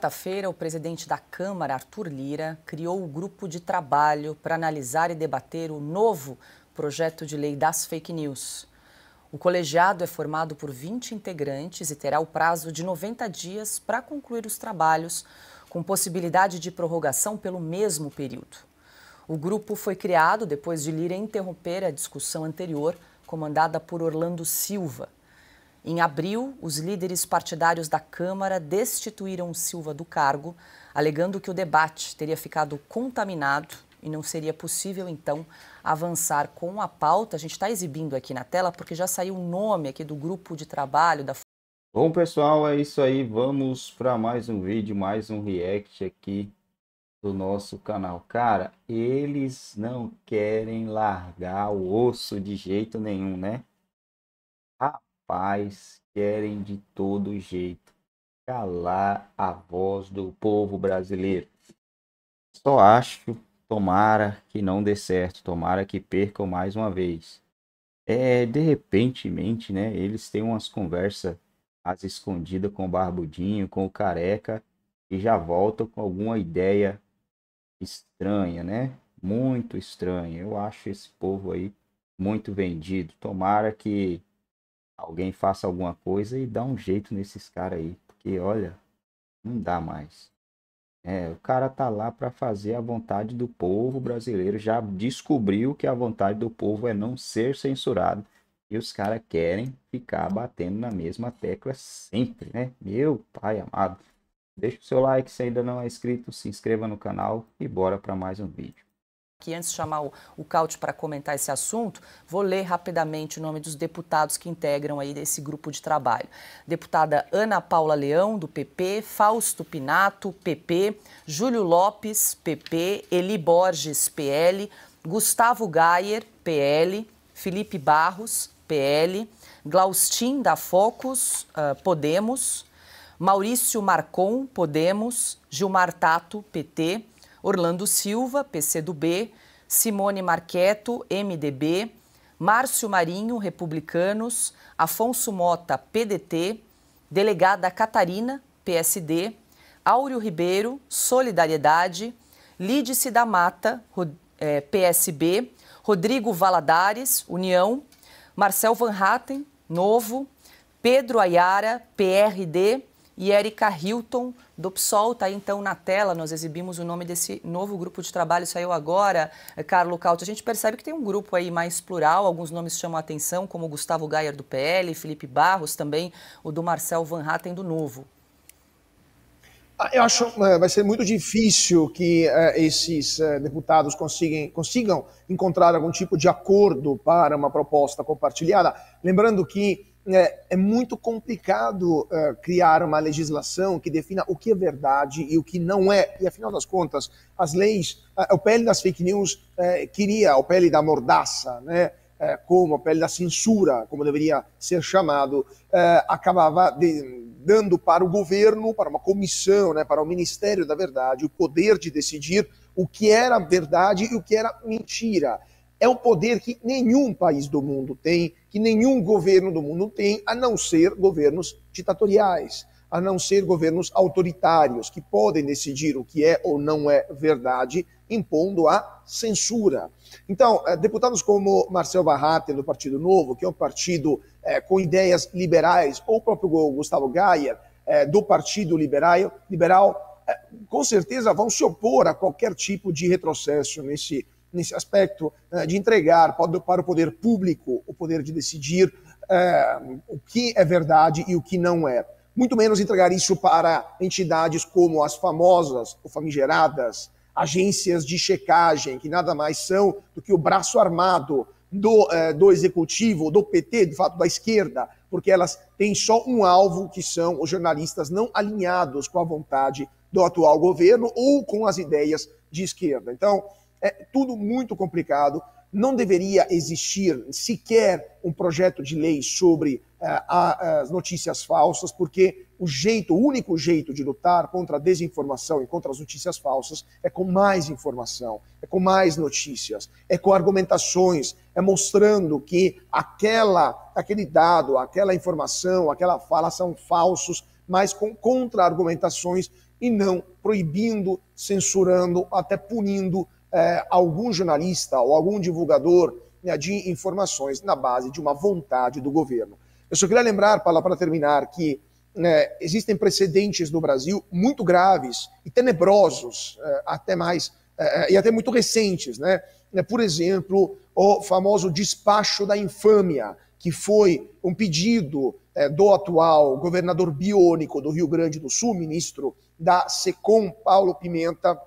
quarta-feira, o presidente da Câmara, Arthur Lira, criou o grupo de trabalho para analisar e debater o novo projeto de lei das fake news. O colegiado é formado por 20 integrantes e terá o prazo de 90 dias para concluir os trabalhos, com possibilidade de prorrogação pelo mesmo período. O grupo foi criado depois de Lira interromper a discussão anterior, comandada por Orlando Silva. Em abril, os líderes partidários da Câmara destituíram Silva do cargo, alegando que o debate teria ficado contaminado e não seria possível, então, avançar com a pauta. A gente está exibindo aqui na tela porque já saiu o nome aqui do grupo de trabalho da. Bom, pessoal, é isso aí. Vamos para mais um vídeo, mais um react aqui do nosso canal. Cara, eles não querem largar o osso de jeito nenhum, né? pais querem de todo jeito calar a voz do povo brasileiro. Só acho, tomara que não dê certo, tomara que percam mais uma vez. É, de repente, né, eles têm umas conversas às escondidas com o Barbudinho, com o Careca, e já voltam com alguma ideia estranha, né? Muito estranha. Eu acho esse povo aí muito vendido. Tomara que alguém faça alguma coisa e dá um jeito nesses caras aí, porque olha, não dá mais. É, o cara tá lá para fazer a vontade do povo brasileiro, já descobriu que a vontade do povo é não ser censurado. E os caras querem ficar batendo na mesma tecla sempre, né? Meu pai amado. Deixa o seu like se ainda não é inscrito, se inscreva no canal e bora para mais um vídeo que antes de chamar o, o Caute para comentar esse assunto, vou ler rapidamente o nome dos deputados que integram aí esse grupo de trabalho. Deputada Ana Paula Leão, do PP, Fausto Pinato, PP, Júlio Lopes, PP, Eli Borges, PL, Gustavo Gayer, PL, Felipe Barros, PL, Glaustin da Focus, uh, Podemos, Maurício Marcon, Podemos, Gilmar Tato, PT, Orlando Silva, PCdoB, Simone Marqueto, MDB, Márcio Marinho, Republicanos, Afonso Mota, PDT, Delegada Catarina, PSD, Áureo Ribeiro, Solidariedade, Lídice da Mata, é, PSB, Rodrigo Valadares, União, Marcel Van Hatten, Novo, Pedro Ayara, PRD, e Erika Hilton, do PSOL, está então na tela. Nós exibimos o nome desse novo grupo de trabalho, saiu agora, eh, Carlo Cauti. A gente percebe que tem um grupo aí mais plural, alguns nomes chamam a atenção, como Gustavo Gayer, do PL, Felipe Barros, também o do Marcel Van Hatten, do Novo. Ah, eu acho que eh, vai ser muito difícil que eh, esses deputados consigam, consigam encontrar algum tipo de acordo para uma proposta compartilhada. Lembrando que é, é muito complicado uh, criar uma legislação que defina o que é verdade e o que não é. E afinal das contas, as leis, uh, o pele das fake news uh, queria o pele da mordaça, né? É, como o pele da censura, como deveria ser chamado, acabava de, dando para o governo, para uma comissão, né, para o Ministério da Verdade, o poder de decidir o que era verdade e o que era mentira é um poder que nenhum país do mundo tem, que nenhum governo do mundo tem, a não ser governos ditatoriais, a não ser governos autoritários, que podem decidir o que é ou não é verdade, impondo a censura. Então, eh, deputados como Marcel Barrater, do Partido Novo, que é um partido é, com ideias liberais, ou o próprio Gustavo Gaia, é, eh, do Partido Liberal, liberal é, com certeza vão se opor a qualquer tipo de retrocesso nesse nesse aspecto eh, de entregar para o poder público o poder de decidir eh, o que é verdade e o que não é. Muito menos entregar isso para entidades como as famosas ou famigeradas agências de checagem, que nada mais são do que o braço armado do, eh, do executivo, do PT, de fato da esquerda, porque elas têm só um alvo, que são os jornalistas não alinhados com a vontade do atual governo ou com as ideias de esquerda. Então, é tudo muito complicado. Não deveria existir sequer um projeto de lei sobre eh, as notícias falsas, porque o jeito, o único jeito de lutar contra a desinformação e contra as notícias falsas é com mais informação, é com mais notícias, é com argumentações, é mostrando que aquela, aquele dado, aquela informação, aquela fala são falsos, mas com contra-argumentações e não proibindo, censurando, até punindo é, algum jornalista ou algum divulgador né, de informações na base de uma vontade do governo. Eu só queria lembrar, para terminar, que né, existem precedentes no Brasil muito graves e tenebrosos, é, até mais, é, é, e até muito recentes. Né? Por exemplo, o famoso despacho da infâmia, que foi um pedido do atual governador biônico do Rio Grande do Sul, ministro da SECOM, Paulo Pimenta,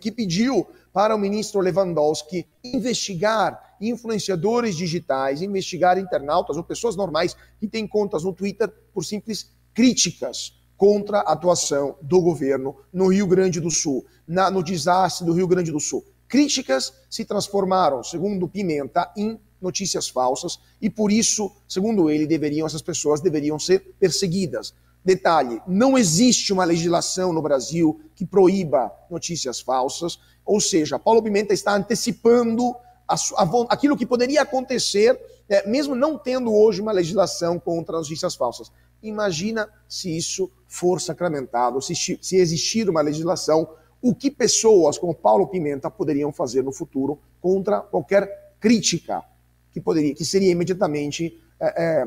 que pediu para o ministro Lewandowski investigar influenciadores digitais, investigar internautas ou pessoas normais que têm contas no Twitter por simples críticas contra a atuação do governo no Rio Grande do Sul, na, no desastre do Rio Grande do Sul. Críticas se transformaram, segundo Pimenta, em notícias falsas e por isso, segundo ele, deveriam essas pessoas deveriam ser perseguidas. Detalhe: não existe uma legislação no Brasil que proíba notícias falsas, ou seja, Paulo Pimenta está antecipando a, a, aquilo que poderia acontecer, né, mesmo não tendo hoje uma legislação contra notícias falsas. Imagina se isso for sacramentado, se, se existir uma legislação, o que pessoas como Paulo Pimenta poderiam fazer no futuro contra qualquer crítica que poderia, que seria imediatamente é, é,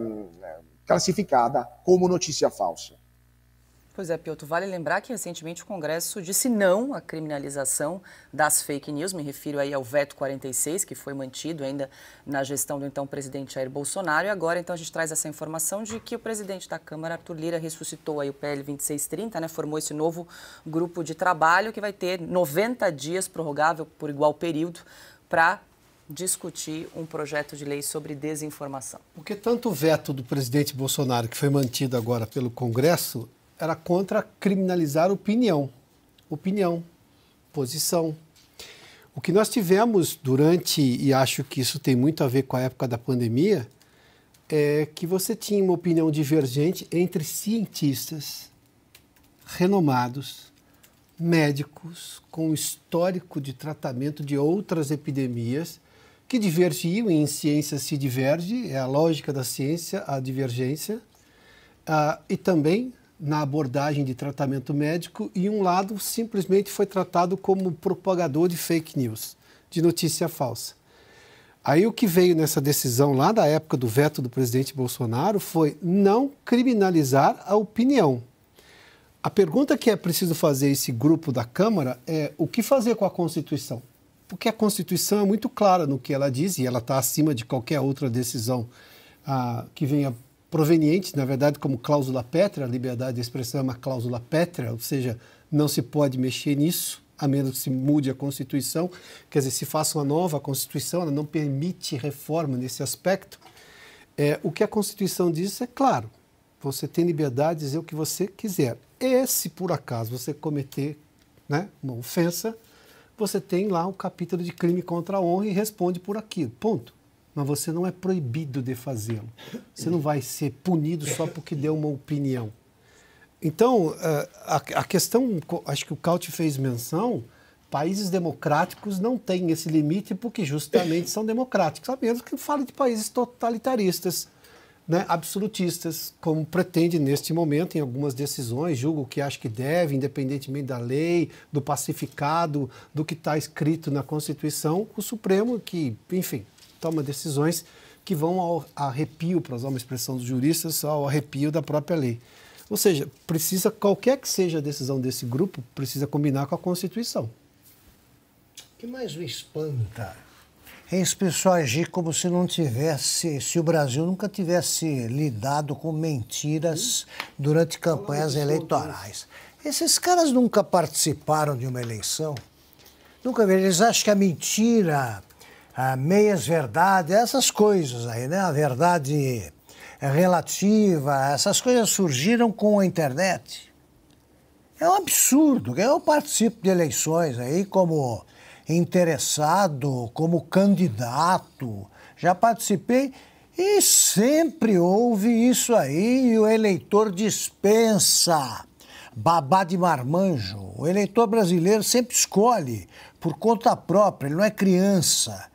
classificada como notícia falsa. Pois é, Piotr, vale lembrar que recentemente o Congresso disse não à criminalização das fake news, me refiro aí ao veto 46, que foi mantido ainda na gestão do então presidente Jair Bolsonaro, e agora então a gente traz essa informação de que o presidente da Câmara, Arthur Lira, ressuscitou aí o PL 2630, né, formou esse novo grupo de trabalho que vai ter 90 dias prorrogável por igual período para discutir um projeto de lei sobre desinformação. Porque tanto o veto do presidente Bolsonaro, que foi mantido agora pelo Congresso, era contra criminalizar opinião. Opinião, posição. O que nós tivemos durante, e acho que isso tem muito a ver com a época da pandemia, é que você tinha uma opinião divergente entre cientistas renomados, médicos com histórico de tratamento de outras epidemias que divergiam, e em ciência se diverge, é a lógica da ciência, a divergência, ah, e também na abordagem de tratamento médico, e um lado simplesmente foi tratado como propagador de fake news, de notícia falsa. Aí o que veio nessa decisão lá da época do veto do presidente Bolsonaro foi não criminalizar a opinião. A pergunta que é preciso fazer esse grupo da Câmara é o que fazer com a Constituição? porque a Constituição é muito clara no que ela diz e ela está acima de qualquer outra decisão ah, que venha proveniente, na verdade, como cláusula pétrea, a liberdade de expressão é uma cláusula pétrea, ou seja, não se pode mexer nisso, a menos que se mude a Constituição, quer dizer, se faça uma nova Constituição, ela não permite reforma nesse aspecto. É, o que a Constituição diz é claro, você tem liberdade de dizer o que você quiser. E se, por acaso, você cometer né, uma ofensa, você tem lá o capítulo de crime contra a honra e responde por aquilo. Ponto. Mas você não é proibido de fazê-lo. Você não vai ser punido só porque deu uma opinião. Então, eh, a questão, acho que o Caut fez menção, países democráticos não têm esse limite porque justamente são democráticos, a menos que fale de países totalitaristas né, absolutistas, como pretende neste momento em algumas decisões, julgo que acho que deve, independentemente da lei, do pacificado, do que está escrito na Constituição, o Supremo que, enfim, toma decisões que vão ao arrepio, para usar uma expressão dos juristas, ao arrepio da própria lei. Ou seja, precisa, qualquer que seja a decisão desse grupo, precisa combinar com a Constituição. O que mais me espanta é esse pessoal agir como se não tivesse, se o Brasil nunca tivesse lidado com mentiras durante campanhas eleitorais. Esses caras nunca participaram de uma eleição. Nunca vi. Eles acham que a mentira, a meias verdade, essas coisas aí, né? A verdade relativa, essas coisas surgiram com a internet. É um absurdo. Eu participo de eleições aí como interessado, como candidato, já participei e sempre houve isso aí e o eleitor dispensa. Babá de marmanjo. O eleitor brasileiro sempre escolhe por conta própria, ele não é criança.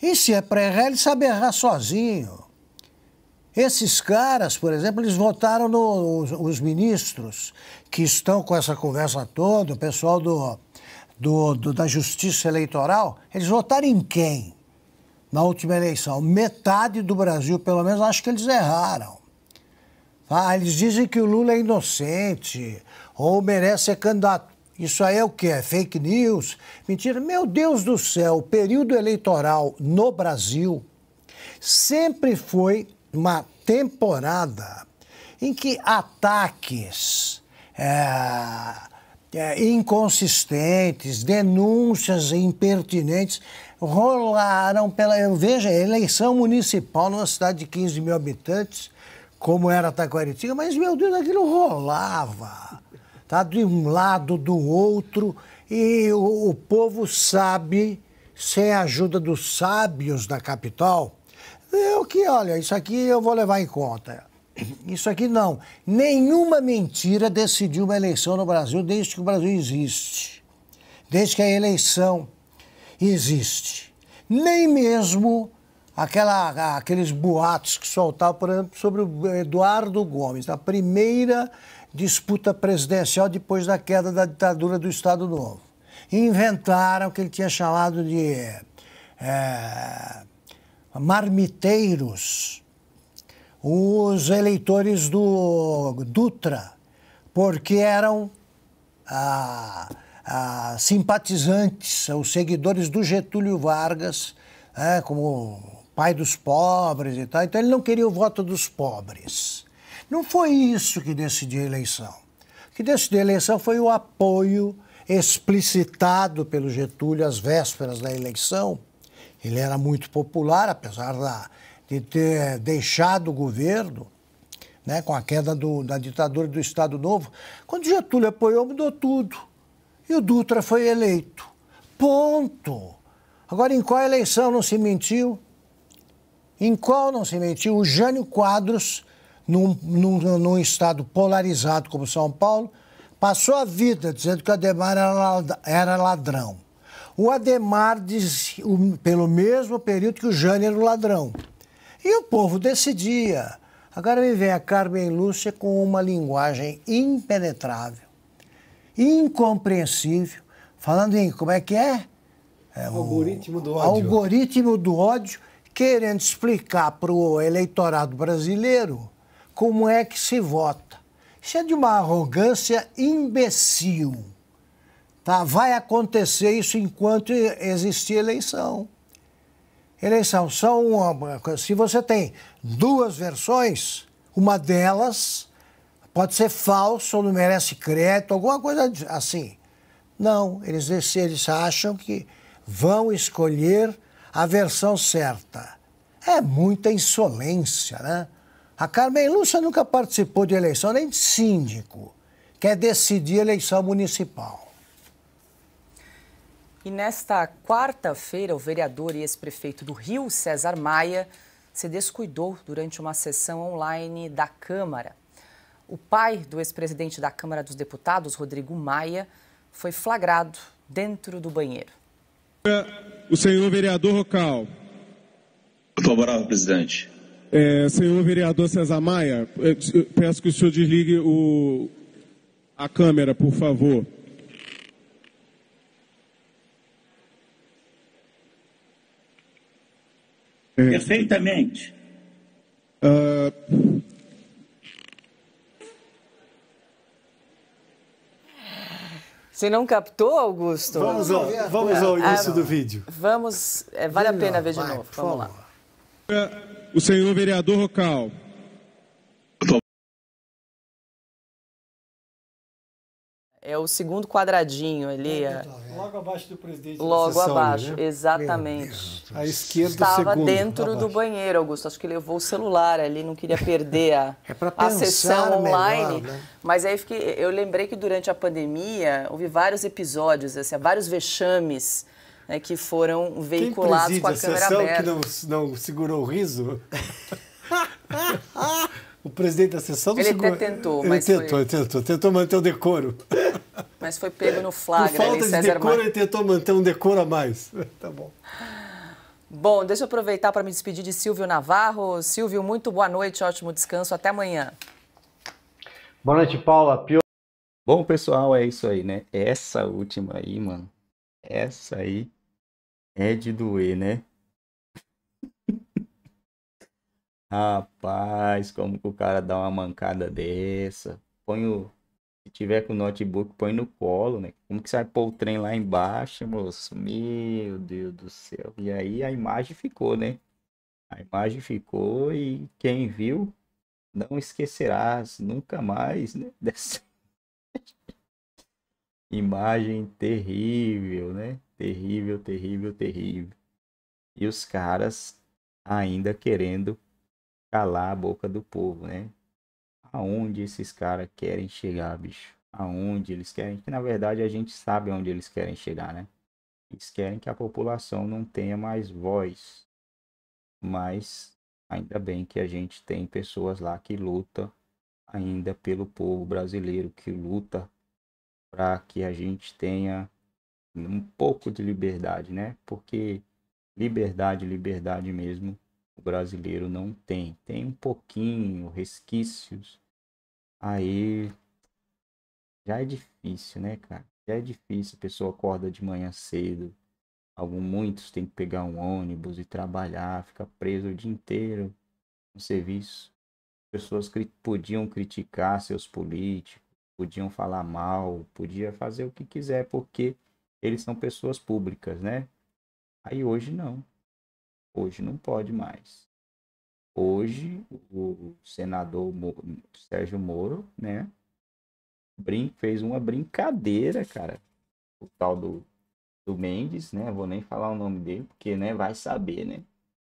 E se é pré-ré, ele sabe errar sozinho. Esses caras, por exemplo, eles votaram nos no, os ministros que estão com essa conversa toda, o pessoal do, do, do, da justiça eleitoral, eles votaram em quem na última eleição? Metade do Brasil, pelo menos, acho que eles erraram. Ah, eles dizem que o Lula é inocente ou merece ser candidato. Isso aí é o quê? É fake news? Mentira. Meu Deus do céu, o período eleitoral no Brasil sempre foi uma temporada em que ataques. É é, inconsistentes, denúncias impertinentes rolaram pela. Veja, eleição municipal numa cidade de 15 mil habitantes, como era Taquaritinga, mas, meu Deus, aquilo rolava. Tá? De um lado, do outro, e o, o povo sabe, sem a ajuda dos sábios da capital, é o que, olha, isso aqui eu vou levar em conta. Isso aqui não. Nenhuma mentira decidiu uma eleição no Brasil desde que o Brasil existe. Desde que a eleição existe. Nem mesmo aquela, aqueles boatos que soltavam, por exemplo, sobre o Eduardo Gomes, na primeira disputa presidencial depois da queda da ditadura do Estado Novo. Inventaram que ele tinha chamado de é, marmiteiros os eleitores do Dutra, porque eram ah, ah, simpatizantes, os seguidores do Getúlio Vargas, é, como pai dos pobres e tal. Então ele não queria o voto dos pobres. Não foi isso que decidiu a eleição. O que decidiu a eleição foi o apoio explicitado pelo Getúlio às vésperas da eleição. Ele era muito popular, apesar da, de ter deixado o governo, né, com a queda do, da ditadura do Estado Novo, quando Getúlio apoiou, mudou tudo. E o Dutra foi eleito. Ponto. Agora, em qual eleição não se mentiu? Em qual não se mentiu? O Jânio Quadros, num, num, num estado polarizado como São Paulo, passou a vida dizendo que o Ademar era ladrão. O Ademar disse, pelo mesmo período que o Jânio era o ladrão. E o povo decidia. Agora me vem a Carmen Lúcia com uma linguagem impenetrável, incompreensível, falando em como é que é? é o, algoritmo do ódio. Algoritmo do ódio, querendo explicar para o eleitorado brasileiro como é que se vota. Isso é de uma arrogância imbecil. Tá? Vai acontecer isso enquanto existir eleição eleição. São uma, se você tem duas versões, uma delas pode ser falsa ou não merece crédito, alguma coisa assim. Não, eles, eles acham que vão escolher a versão certa. É muita insolência, né? A Carmen Lúcia nunca participou de eleição, nem de síndico. Quer decidir eleição municipal. E nesta quarta-feira, o vereador e ex-prefeito do Rio, César Maia, se descuidou durante uma sessão online da Câmara. O pai do ex-presidente da Câmara dos Deputados, Rodrigo Maia, foi flagrado dentro do banheiro. O senhor vereador Rocal. Favorável, presidente. É, senhor vereador César Maia, é, peço que o senhor desligue o, a câmera, por favor. Perfeitamente. Uh... Você não captou, Augusto? Vamos ao, vamos ao início ah, do vídeo. Vamos, é, vale a pena ver de novo. Vamos lá. O senhor vereador Rocal, É o segundo quadradinho ali. É, é. Então, é. Logo abaixo do presidente. Logo sessão, abaixo, né? exatamente. a esquerda Estava segundo, dentro abaixo. do banheiro, Augusto. Acho que levou o celular ali, não queria perder a, é a sessão online. Melhor, né? Mas aí fiquei, eu lembrei que durante a pandemia houve vários episódios, assim, vários vexames. Né, que foram veiculados com a, a câmera sessão aberta. que não, não segurou o riso? o presidente da sessão não ele Até tentou, ele mas tentou, foi... tentou, tentou manter o decoro. Mas foi pego no flagra. Por falta de decoro, Mar... ele tentou manter um decoro a mais. Tá bom. Bom, deixa eu aproveitar para me despedir de Silvio Navarro. Silvio, muito boa noite, ótimo descanso, até amanhã. Boa noite, Paula. Pio... Bom, pessoal, é isso aí, né? Essa última aí, mano. Essa aí é de doer, né? Rapaz, como que o cara dá uma mancada dessa? Põe o se tiver com notebook, põe no colo, né? Como que você vai pôr o trem lá embaixo, moço? Meu Deus do céu. E aí a imagem ficou, né? A imagem ficou e quem viu não esquecerás nunca mais né, dessa imagem terrível, né? Terrível, terrível, terrível. E os caras ainda querendo calar a boca do povo, né? aonde esses caras querem chegar, bicho. Aonde eles querem. Que na verdade a gente sabe onde eles querem chegar, né? Eles querem que a população não tenha mais voz. Mas ainda bem que a gente tem pessoas lá que luta ainda pelo povo brasileiro, que luta para que a gente tenha um pouco de liberdade, né? Porque liberdade, liberdade mesmo brasileiro não tem. Tem um pouquinho, resquícios. Aí já é difícil, né, cara? Já é difícil, a pessoa acorda de manhã cedo. Alguns muitos têm que pegar um ônibus e trabalhar, fica preso o dia inteiro no serviço. Pessoas cri podiam criticar seus políticos, podiam falar mal, podia fazer o que quiser, porque eles são pessoas públicas, né? Aí hoje não. Hoje não pode mais. Hoje, o senador Moro, Sérgio Moro, né, brin fez uma brincadeira, cara. O tal do, do Mendes, né, vou nem falar o nome dele, porque, né, vai saber, né.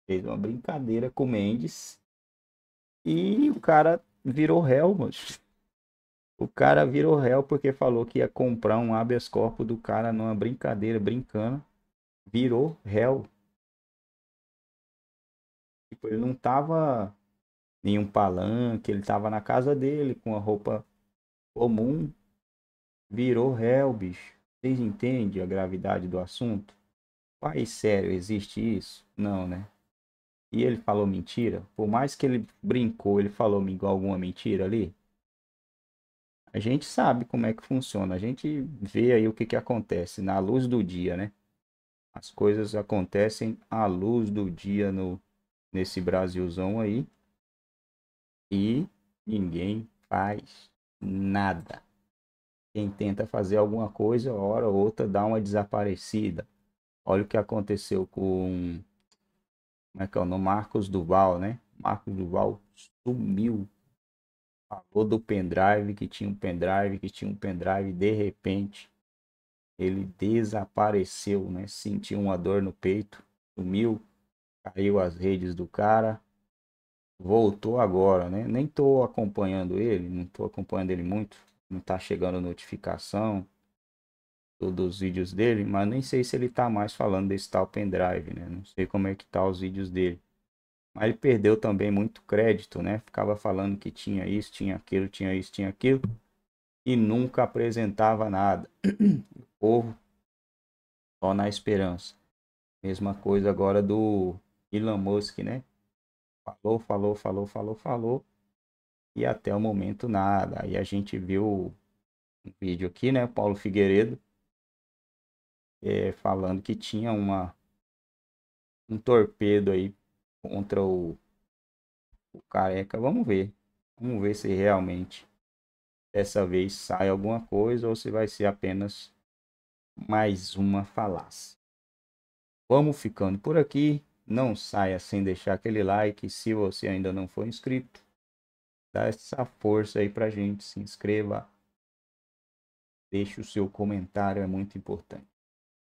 Fez uma brincadeira com o Mendes e o cara virou réu, mano. O cara virou réu porque falou que ia comprar um habeas corpus do cara numa brincadeira, brincando. Virou réu. Tipo, ele não tava em um palanque, ele tava na casa dele com a roupa comum. Virou réu, bicho. Vocês entendem a gravidade do assunto? Pai, sério, existe isso? Não, né? E ele falou mentira? Por mais que ele brincou, ele falou alguma mentira ali? A gente sabe como é que funciona, a gente vê aí o que, que acontece na luz do dia, né? As coisas acontecem à luz do dia no, nesse Brasilzão aí. E ninguém faz nada. Quem tenta fazer alguma coisa, hora ou outra, dá uma desaparecida. Olha o que aconteceu com. Como é que é o nome? Marcos Duval, né? Marcos Duval sumiu. Falou do pendrive, que tinha um pendrive, que tinha um pendrive, de repente ele desapareceu, né? Sentiu uma dor no peito, sumiu, Caiu as redes do cara. Voltou agora, né? Nem tô acompanhando ele, não tô acompanhando ele muito. Não tá chegando notificação dos vídeos dele, mas nem sei se ele tá mais falando desse tal pendrive, né? Não sei como é que tá os vídeos dele. Mas ele perdeu também muito crédito, né? Ficava falando que tinha isso, tinha aquilo, tinha isso, tinha aquilo e nunca apresentava nada. O povo só na esperança. Mesma coisa agora do Elon Musk, né? Falou, falou, falou, falou, falou. E até o momento nada. Aí a gente viu um vídeo aqui, né? Paulo Figueiredo é, falando que tinha uma um torpedo aí contra o, o careca. Vamos ver. Vamos ver se realmente dessa vez sai alguma coisa ou se vai ser apenas mais uma falácia. Vamos ficando por aqui. Não saia sem deixar aquele like. Se você ainda não for inscrito, dá essa força aí pra gente. Se inscreva. Deixe o seu comentário, é muito importante.